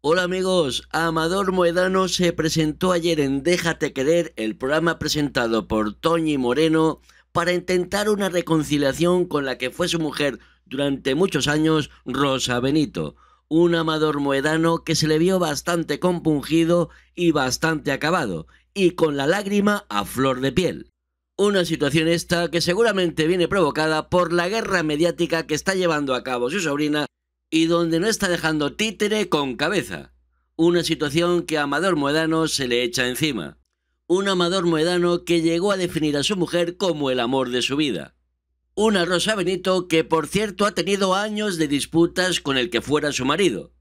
Hola amigos, Amador Moedano se presentó ayer en Déjate Querer, el programa presentado por Toñi Moreno, para intentar una reconciliación con la que fue su mujer durante muchos años, Rosa Benito, un Amador Moedano que se le vio bastante compungido y bastante acabado, y con la lágrima a flor de piel. Una situación esta que seguramente viene provocada por la guerra mediática que está llevando a cabo su sobrina y donde no está dejando títere con cabeza. Una situación que a Amador Moedano se le echa encima. Un Amador Moedano que llegó a definir a su mujer como el amor de su vida. Una Rosa Benito que por cierto ha tenido años de disputas con el que fuera su marido.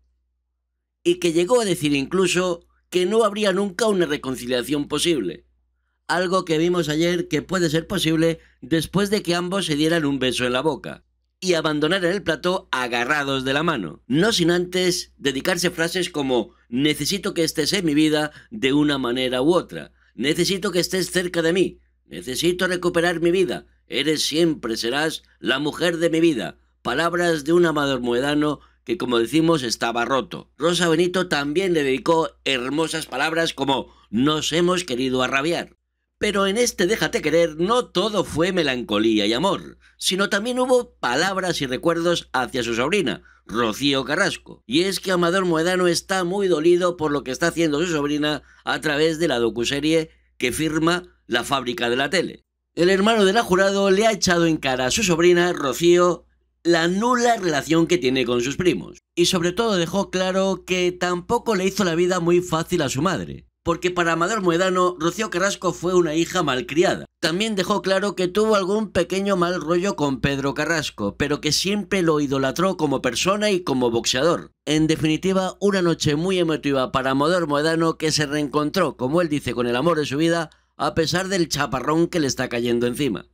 Y que llegó a decir incluso que no habría nunca una reconciliación posible. Algo que vimos ayer que puede ser posible después de que ambos se dieran un beso en la boca y abandonar el plató agarrados de la mano, no sin antes dedicarse frases como necesito que estés en mi vida de una manera u otra, necesito que estés cerca de mí, necesito recuperar mi vida, eres siempre serás la mujer de mi vida, palabras de un amador muedano que como decimos estaba roto. Rosa Benito también le dedicó hermosas palabras como nos hemos querido arrabiar. Pero en este Déjate querer no todo fue melancolía y amor, sino también hubo palabras y recuerdos hacia su sobrina, Rocío Carrasco. Y es que Amador Moedano está muy dolido por lo que está haciendo su sobrina a través de la docuserie que firma La fábrica de la tele. El hermano de la jurado le ha echado en cara a su sobrina, Rocío, la nula relación que tiene con sus primos. Y sobre todo dejó claro que tampoco le hizo la vida muy fácil a su madre porque para Amador Muedano, Rocío Carrasco fue una hija malcriada. También dejó claro que tuvo algún pequeño mal rollo con Pedro Carrasco, pero que siempre lo idolatró como persona y como boxeador. En definitiva, una noche muy emotiva para Amador Moedano que se reencontró, como él dice, con el amor de su vida, a pesar del chaparrón que le está cayendo encima.